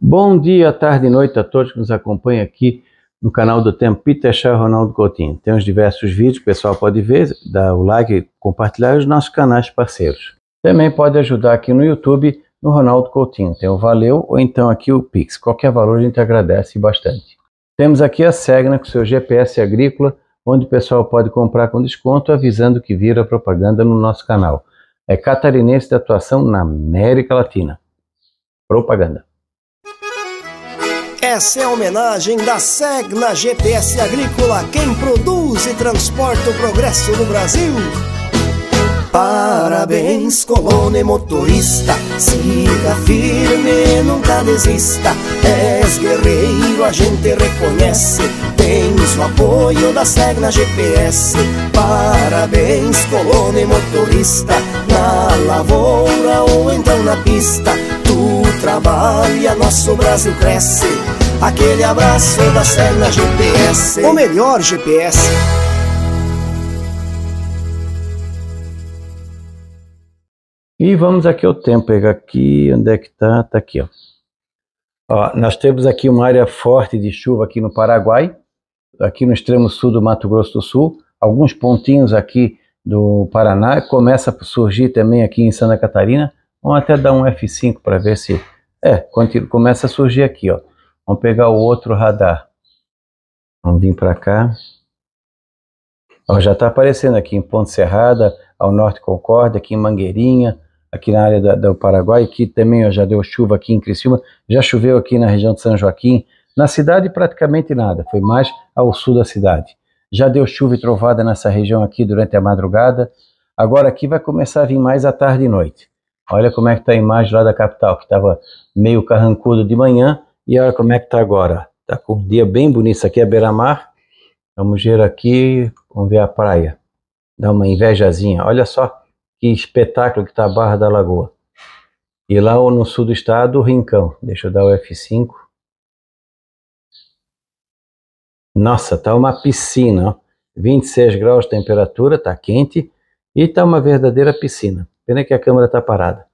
Bom dia, tarde e noite a todos que nos acompanham aqui no canal do Tempo Peter Chá Ronaldo Coutinho. Tem os diversos vídeos que o pessoal pode ver, dar o like, compartilhar os nossos canais parceiros. Também pode ajudar aqui no YouTube, no Ronaldo Coutinho. Tem o Valeu ou então aqui o Pix. Qualquer valor a gente agradece bastante. Temos aqui a Segna com seu GPS agrícola, onde o pessoal pode comprar com desconto, avisando que vira propaganda no nosso canal. É catarinense de atuação na América Latina. Propaganda. Essa é a homenagem da Segna GPS Agrícola, quem produz e transporta o progresso no Brasil. Parabéns, colônia motorista, siga firme, nunca desista. És guerreiro, a gente reconhece, tens o apoio da Segna GPS. Parabéns, colônia motorista, na lavoura ou então na pista. Tu trabalha, nosso Brasil cresce Aquele abraço da Serra GPS O melhor GPS E vamos aqui ao tempo, pegar aqui, onde é que tá? Tá aqui, ó. ó. Nós temos aqui uma área forte de chuva aqui no Paraguai, aqui no extremo sul do Mato Grosso do Sul, alguns pontinhos aqui do Paraná, começa a surgir também aqui em Santa Catarina, vamos até dar um F5 para ver se, é, continua, começa a surgir aqui, ó. Vamos pegar o outro radar. Vamos vir para cá. Ó, já está aparecendo aqui em Ponte Serrada, ao norte Concórdia, aqui em Mangueirinha, aqui na área do Paraguai. Aqui também ó, já deu chuva aqui em Criciúma. Já choveu aqui na região de São Joaquim. Na cidade praticamente nada, foi mais ao sul da cidade. Já deu chuva e trovada nessa região aqui durante a madrugada. Agora aqui vai começar a vir mais à tarde e noite. Olha como é que está a imagem lá da capital, que estava meio carrancudo de manhã, e olha como é que tá agora. Tá com um dia bem bonito. Isso aqui é beira-mar. Vamos ver aqui, vamos ver a praia. Dá uma invejazinha. Olha só que espetáculo que tá a Barra da Lagoa. E lá no sul do estado, o Rincão. Deixa eu dar o F5. Nossa, tá uma piscina, ó. 26 graus de temperatura, tá quente e tá uma verdadeira piscina. Pena que a câmera tá parada.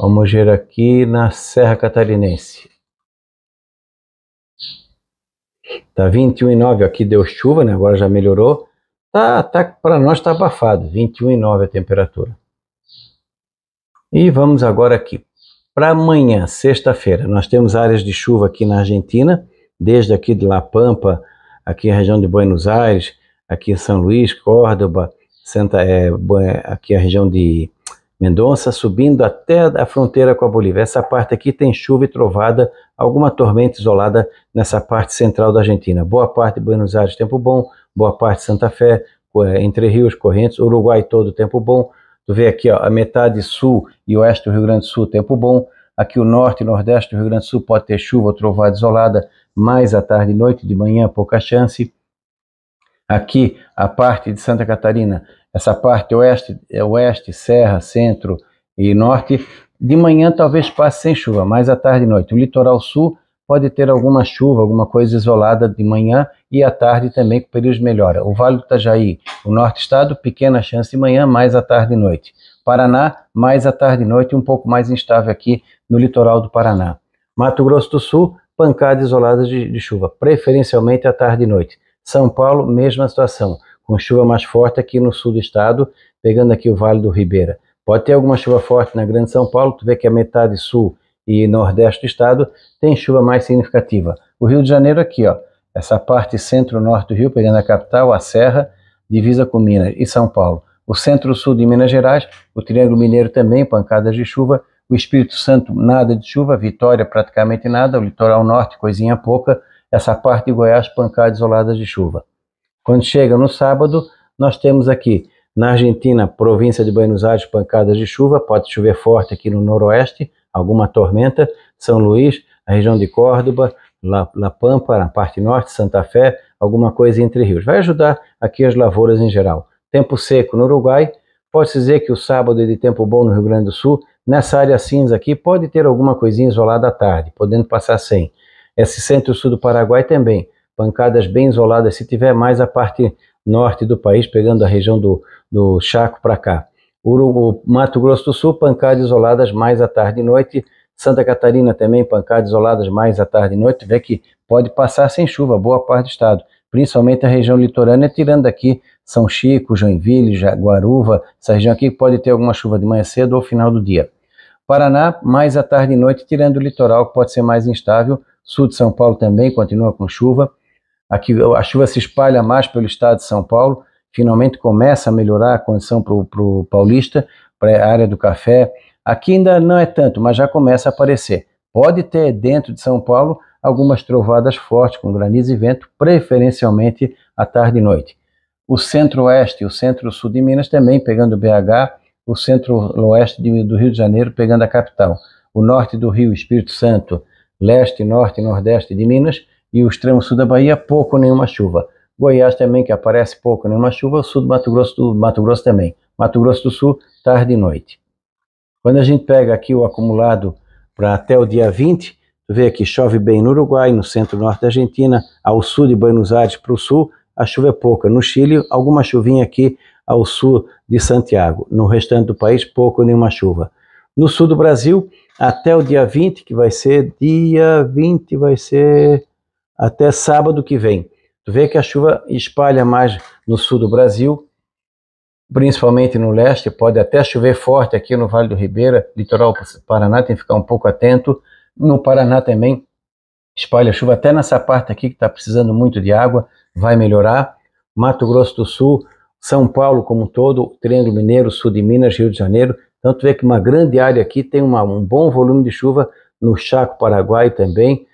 Vamos ver aqui na Serra Catarinense. Tá 21 e 9, aqui deu chuva, né? Agora já melhorou. Tá, tá para nós tá abafado, 21 e 9 a temperatura. E vamos agora aqui. Para amanhã, sexta-feira, nós temos áreas de chuva aqui na Argentina, desde aqui de La Pampa, aqui a região de Buenos Aires, aqui em São Luís, Córdoba, Santa, é, aqui a região de Mendonça subindo até a fronteira com a Bolívia. Essa parte aqui tem chuva e trovada, alguma tormenta isolada nessa parte central da Argentina. Boa parte de Buenos Aires, tempo bom. Boa parte de Santa Fé, eh, entre rios, correntes. Uruguai todo, tempo bom. Tu vê aqui ó, a metade sul e oeste do Rio Grande do Sul, tempo bom. Aqui o norte e nordeste do Rio Grande do Sul pode ter chuva ou trovada isolada, mais à tarde e noite, de manhã pouca chance. Aqui a parte de Santa Catarina essa parte oeste, é oeste, serra, centro e norte, de manhã talvez passe sem chuva, mas à tarde e noite. O litoral sul pode ter alguma chuva, alguma coisa isolada de manhã e à tarde também com períodos melhora. O Vale do Itajaí, o norte estado, pequena chance de manhã, mais à tarde e noite. Paraná, mais à tarde e noite, um pouco mais instável aqui no litoral do Paraná. Mato Grosso do Sul, pancadas isoladas de, de chuva, preferencialmente à tarde e noite. São Paulo, mesma situação com chuva mais forte aqui no sul do estado, pegando aqui o Vale do Ribeira. Pode ter alguma chuva forte na Grande São Paulo, tu vê que a metade sul e nordeste do estado tem chuva mais significativa. O Rio de Janeiro aqui, ó, essa parte centro-norte do Rio, pegando a capital, a Serra, divisa com Minas e São Paulo. O centro-sul de Minas Gerais, o Triângulo Mineiro também, pancadas de chuva. O Espírito Santo, nada de chuva. Vitória, praticamente nada. O litoral norte, coisinha pouca. Essa parte de Goiás, pancadas isoladas de chuva. Quando chega no sábado, nós temos aqui na Argentina, província de Buenos Aires, pancadas de chuva, pode chover forte aqui no noroeste, alguma tormenta, São Luís, a região de Córdoba, La, La Pampa, na parte norte, Santa Fé, alguma coisa entre rios. Vai ajudar aqui as lavouras em geral. Tempo seco no Uruguai, pode-se dizer que o sábado é de tempo bom no Rio Grande do Sul, nessa área cinza aqui pode ter alguma coisinha isolada à tarde, podendo passar sem. Esse centro-sul do Paraguai também pancadas bem isoladas, se tiver mais a parte norte do país, pegando a região do, do Chaco para cá. Urugu, Mato Grosso do Sul, pancadas isoladas mais à tarde e noite. Santa Catarina também, pancadas isoladas mais à tarde e noite. Vê que pode passar sem chuva, boa parte do estado, principalmente a região litorânea, tirando daqui São Chico, Joinville, Jaguaruva, essa região aqui pode ter alguma chuva de manhã cedo ou final do dia. Paraná, mais à tarde e noite, tirando o litoral, que pode ser mais instável. Sul de São Paulo também continua com chuva. Aqui a chuva se espalha mais pelo estado de São Paulo, finalmente começa a melhorar a condição para o paulista, para a área do café. Aqui ainda não é tanto, mas já começa a aparecer. Pode ter dentro de São Paulo algumas trovadas fortes com granizo e vento, preferencialmente à tarde e noite. O centro-oeste e o centro-sul de Minas também pegando BH, o centro-oeste do Rio de Janeiro pegando a capital, o norte do Rio, Espírito Santo, leste, norte e nordeste de Minas e o extremo sul da Bahia, pouco nenhuma chuva. Goiás também, que aparece pouco nenhuma chuva, o sul do Mato Grosso, do Mato Grosso também. Mato Grosso do Sul, tarde e noite. Quando a gente pega aqui o acumulado para até o dia 20, tu vê que chove bem no Uruguai, no centro-norte da Argentina, ao sul de Buenos Aires para o sul, a chuva é pouca. No Chile, alguma chuvinha aqui ao sul de Santiago. No restante do país, pouco nenhuma chuva. No sul do Brasil, até o dia 20, que vai ser dia 20, vai ser até sábado que vem. Tu vê que a chuva espalha mais no sul do Brasil, principalmente no leste, pode até chover forte aqui no Vale do Ribeira, litoral Paraná, tem que ficar um pouco atento. No Paraná também espalha chuva, até nessa parte aqui que está precisando muito de água, vai melhorar. Mato Grosso do Sul, São Paulo como um todo, Triângulo Mineiro, sul de Minas, Rio de Janeiro. Então tu vê que uma grande área aqui tem uma, um bom volume de chuva, no Chaco Paraguai também,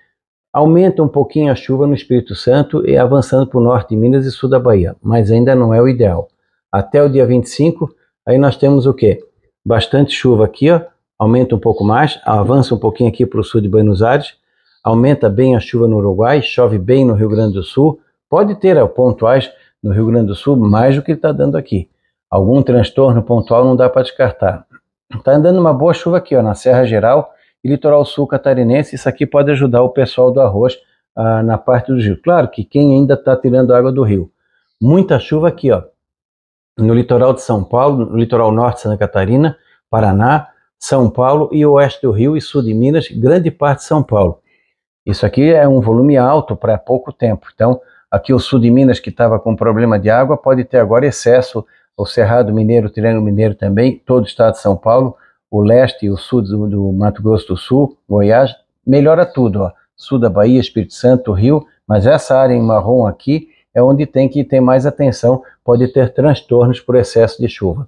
Aumenta um pouquinho a chuva no Espírito Santo e avançando para o norte de Minas e sul da Bahia, mas ainda não é o ideal. Até o dia 25, aí nós temos o quê? Bastante chuva aqui, ó, aumenta um pouco mais, avança um pouquinho aqui para o sul de Buenos Aires, aumenta bem a chuva no Uruguai, chove bem no Rio Grande do Sul, pode ter ó, é, pontuais no Rio Grande do Sul mais do que está dando aqui. Algum transtorno pontual não dá para descartar. Está andando uma boa chuva aqui ó, na Serra Geral, e litoral sul catarinense. Isso aqui pode ajudar o pessoal do arroz ah, na parte do rio. Claro que quem ainda está tirando água do rio. Muita chuva aqui, ó, no litoral de São Paulo, no litoral norte de Santa Catarina, Paraná, São Paulo e oeste do Rio e sul de Minas, grande parte de São Paulo. Isso aqui é um volume alto para pouco tempo. Então, aqui o sul de Minas que estava com problema de água pode ter agora excesso. O Cerrado Mineiro, o Triângulo Mineiro também, todo o estado de São Paulo, o leste e o sul do, do, Mato Grosso do Sul, Goiás, melhora tudo, ó. sul da Bahia, Espírito Santo, Rio, mas essa área em marrom aqui é onde tem que ter mais atenção, pode ter transtornos por excesso de chuva.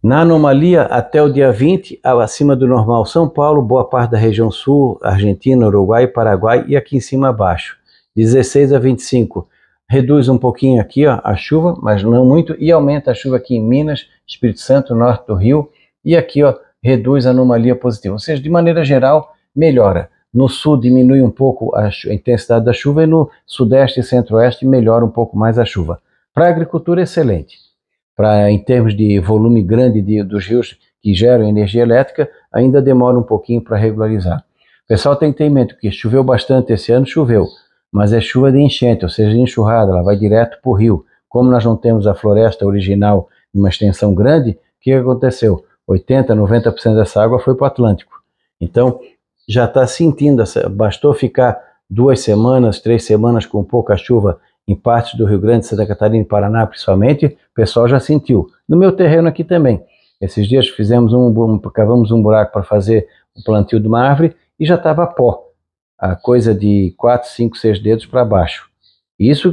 Na anomalia, até o dia 20, acima do normal São Paulo, boa parte da região sul, Argentina, Uruguai, Paraguai e aqui em cima abaixo. 16 a 25, reduz um pouquinho aqui ó, a chuva, mas não muito, e aumenta a chuva aqui em Minas, Espírito Santo, norte do Rio, e aqui ó, reduz a anomalia positiva. Ou seja, de maneira geral, melhora. No sul diminui um pouco a, intensidade da chuva e no sudeste e centro-oeste melhora um pouco mais a chuva. Para a agricultura, excelente. Pra, em termos de volume grande de, dos rios que geram energia elétrica, ainda demora um pouquinho para regularizar. O pessoal tem que ter em mente que choveu bastante esse ano, choveu mas é chuva de enchente, ou seja, de enxurrada, ela vai direto para o rio. Como nós não temos a floresta original em uma extensão grande, o que aconteceu? 80, 90% dessa água foi para o Atlântico. Então, já está sentindo, essa, bastou ficar duas semanas, três semanas com pouca chuva em partes do Rio Grande, Santa Catarina e Paraná, principalmente, o pessoal já sentiu. No meu terreno aqui também. Esses dias fizemos um, um cavamos um buraco para fazer o plantio de uma árvore e já estava pó a coisa de 4, 5, 6 dedos para baixo. Isso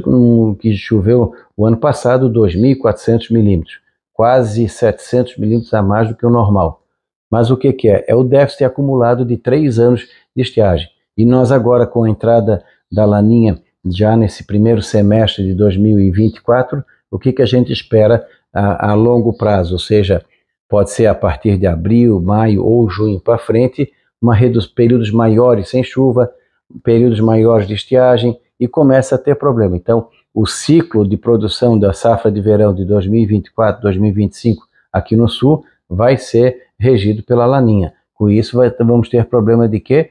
que choveu o ano passado, 2.400 milímetros, quase 700 milímetros a mais do que o normal. Mas o que, que é? É o déficit acumulado de três anos de estiagem. E nós agora, com a entrada da laninha já nesse primeiro semestre de 2024, o que, que a gente espera a, a longo prazo? Ou seja, pode ser a partir de abril, maio ou junho para frente, uma, períodos maiores sem chuva, períodos maiores de estiagem e começa a ter problema. Então, o ciclo de produção da safra de verão de 2024, 2025 aqui no sul vai ser regido pela laninha. Com isso, vai, vamos ter problema de quê?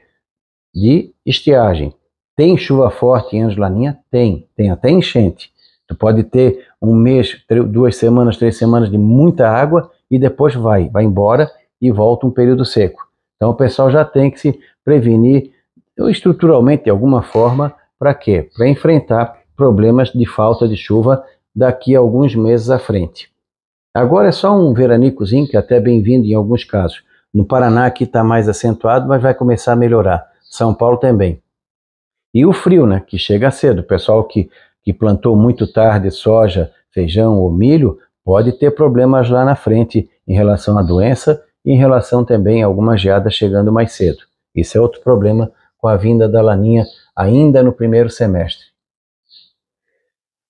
De estiagem. Tem chuva forte em anos laninha? Tem. Tem até enchente. Tu pode ter um mês, duas semanas, três semanas de muita água e depois vai, vai embora e volta um período seco. Então o pessoal já tem que se prevenir estruturalmente de alguma forma para quê? Para enfrentar problemas de falta de chuva daqui a alguns meses à frente. Agora é só um veranicozinho, que é até bem-vindo em alguns casos. No Paraná aqui está mais acentuado, mas vai começar a melhorar. São Paulo também. E o frio, né, que chega cedo. O pessoal que, que plantou muito tarde soja, feijão ou milho, pode ter problemas lá na frente em relação à doença em relação também a alguma geada chegando mais cedo. Isso é outro problema com a vinda da laninha ainda no primeiro semestre.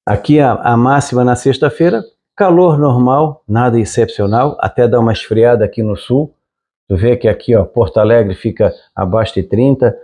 Aqui a, a máxima na sexta-feira, calor normal, nada excepcional, até dá uma esfriada aqui no sul. Tu vê que aqui, ó, Porto Alegre fica abaixo de 30,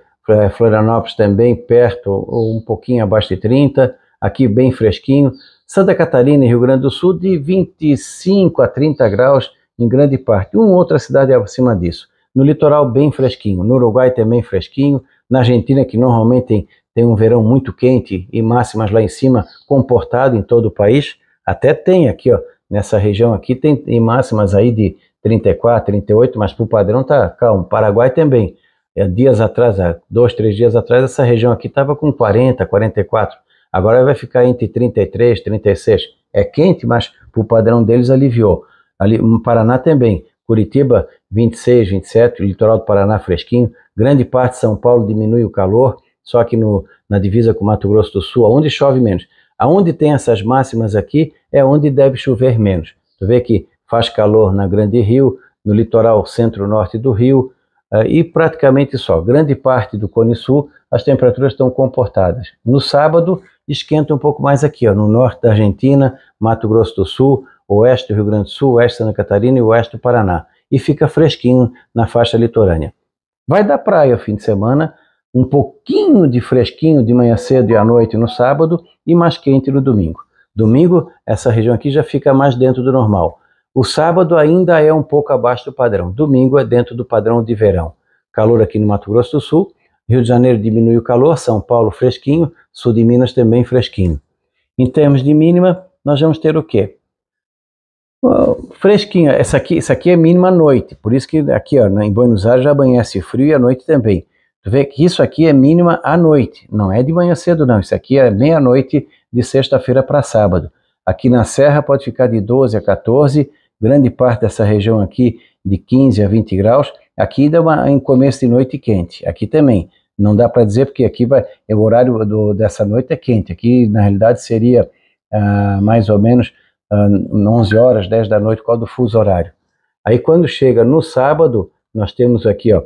Florianópolis também perto, ou um pouquinho abaixo de 30, aqui bem fresquinho. Santa Catarina e Rio Grande do Sul de 25 a 30 graus, em grande parte. Uma outra cidade acima disso. No litoral, bem fresquinho. No Uruguai, também fresquinho. Na Argentina, que normalmente tem, tem um verão muito quente e máximas lá em cima, comportado em todo o país. Até tem aqui, ó, nessa região aqui, tem, tem máximas aí de 34, 38, mas para o padrão tá calmo. Paraguai também. É, dias atrás, dois, três dias atrás, essa região aqui estava com 40, 44. Agora vai ficar entre 33, 36. É quente, mas para o padrão deles aliviou ali no Paraná também, Curitiba 26, 27, litoral do Paraná fresquinho, grande parte de São Paulo diminui o calor, só que no, na divisa com Mato Grosso do Sul, onde chove menos. Aonde tem essas máximas aqui é onde deve chover menos. Tu vê que faz calor na Grande Rio, no litoral centro-norte do Rio, uh, e praticamente só. Grande parte do Cone Sul, as temperaturas estão comportadas. No sábado, esquenta um pouco mais aqui, ó, no norte da Argentina, Mato Grosso do Sul, oeste do Rio Grande do Sul, oeste de Santa Catarina e oeste do Paraná. E fica fresquinho na faixa litorânea. Vai da praia o fim de semana, um pouquinho de fresquinho de manhã cedo e à noite no sábado e mais quente no domingo. Domingo, essa região aqui já fica mais dentro do normal. O sábado ainda é um pouco abaixo do padrão. Domingo é dentro do padrão de verão. Calor aqui no Mato Grosso do Sul. Rio de Janeiro diminui o calor, São Paulo fresquinho, sul de Minas também fresquinho. Em termos de mínima, nós vamos ter o quê? fresquinha. Essa aqui, essa aqui é mínima à noite, por isso que aqui ó, né, em Buenos Aires já amanhece frio e à noite também. Tu vê que isso aqui é mínima à noite, não é de manhã cedo não, isso aqui é meia-noite de sexta-feira para sábado. Aqui na Serra pode ficar de 12 a 14, grande parte dessa região aqui de 15 a 20 graus, aqui dá uma, em começo de noite quente, aqui também. Não dá para dizer porque aqui vai, é o horário do, dessa noite é quente, aqui na realidade seria ah, mais ou menos uh, 11 horas, 10 da noite, qual do fuso horário. Aí quando chega no sábado, nós temos aqui, ó,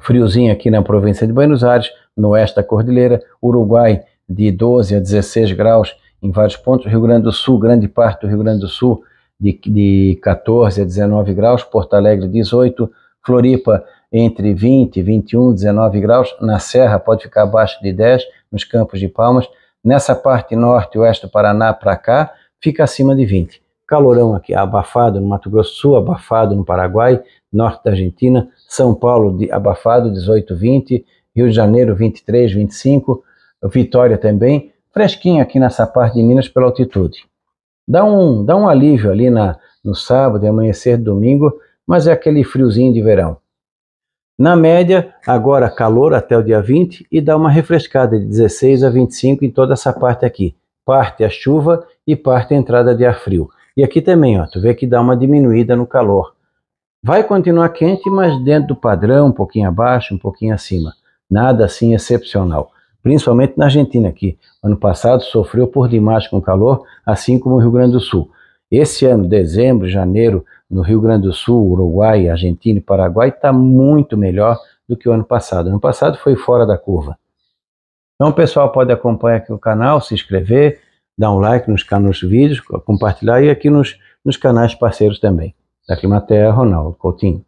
friozinho aqui na província de Buenos Aires, no oeste da cordilheira, Uruguai de 12 a 16 graus em vários pontos, Rio Grande do Sul, grande parte do Rio Grande do Sul, de, de 14 a 19 graus, Porto Alegre 18, Floripa entre 20, e 21, 19 graus, na Serra pode ficar abaixo de 10, nos Campos de Palmas, nessa parte norte oeste do Paraná para cá, fica acima de 20. Calorão aqui abafado no Mato Grosso do Sul, abafado no Paraguai, norte da Argentina, São Paulo de, abafado 18, 20, Rio de Janeiro 23, 25, Vitória também, fresquinho aqui nessa parte de Minas pela altitude. Dá um, dá um alívio ali na, no sábado amanhecer domingo, mas é aquele friozinho de verão. Na média, agora calor até o dia 20 e dá uma refrescada de 16 a 25 em toda essa parte aqui parte a chuva e parte a entrada de ar frio. E aqui também, ó, tu vê que dá uma diminuída no calor. Vai continuar quente, mas dentro do padrão, um pouquinho abaixo, um pouquinho acima. Nada assim excepcional. Principalmente na Argentina, que ano passado sofreu por demais com calor, assim como o Rio Grande do Sul. Esse ano, dezembro, janeiro, no Rio Grande do Sul, Uruguai, Argentina e Paraguai, está muito melhor do que o ano passado. ano passado foi fora da curva. Então o pessoal pode acompanhar aqui o canal, se inscrever, dar um like nos, nos vídeos, compartilhar e aqui nos, nos canais parceiros também. Da Climaterra, Ronaldo Coutinho.